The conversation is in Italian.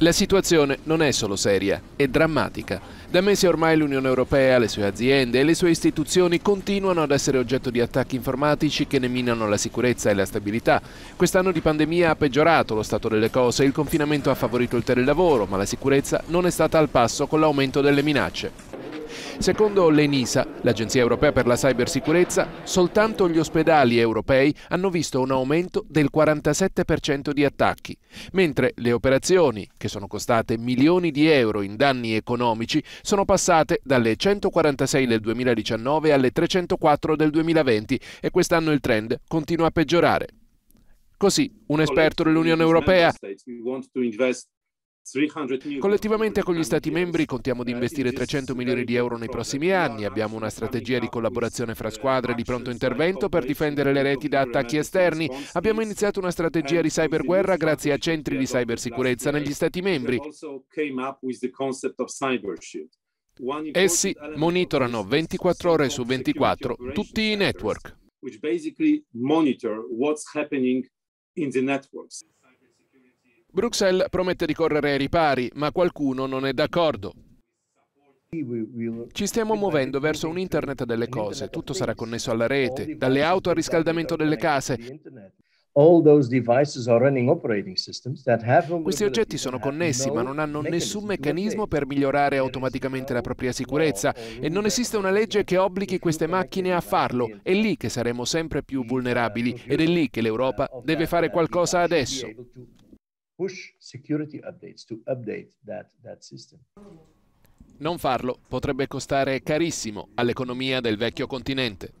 La situazione non è solo seria, è drammatica. Da mesi ormai l'Unione Europea, le sue aziende e le sue istituzioni continuano ad essere oggetto di attacchi informatici che ne minano la sicurezza e la stabilità. Quest'anno di pandemia ha peggiorato lo stato delle cose, il confinamento ha favorito il telelavoro, ma la sicurezza non è stata al passo con l'aumento delle minacce. Secondo l'ENISA, l'Agenzia Europea per la Cybersicurezza, soltanto gli ospedali europei hanno visto un aumento del 47% di attacchi, mentre le operazioni, che sono costate milioni di euro in danni economici, sono passate dalle 146 del 2019 alle 304 del 2020 e quest'anno il trend continua a peggiorare. Così un esperto dell'Unione Europea Collettivamente con gli Stati membri contiamo di investire 300 milioni di euro nei prossimi anni. Abbiamo una strategia di collaborazione fra squadre di pronto intervento per difendere le reti da attacchi esterni. Abbiamo iniziato una strategia di cyberguerra grazie a centri di cybersicurezza negli Stati membri. Essi monitorano 24 ore su 24 tutti i network. Bruxelles promette di correre ai ripari, ma qualcuno non è d'accordo. Ci stiamo muovendo verso un Internet delle cose, tutto sarà connesso alla rete, dalle auto al riscaldamento delle case. Questi oggetti sono connessi ma non hanno nessun meccanismo per migliorare automaticamente la propria sicurezza e non esiste una legge che obblighi queste macchine a farlo. È lì che saremo sempre più vulnerabili ed è lì che l'Europa deve fare qualcosa adesso push security updates to update that, that system. Non farlo potrebbe costare carissimo all'economia del vecchio continente.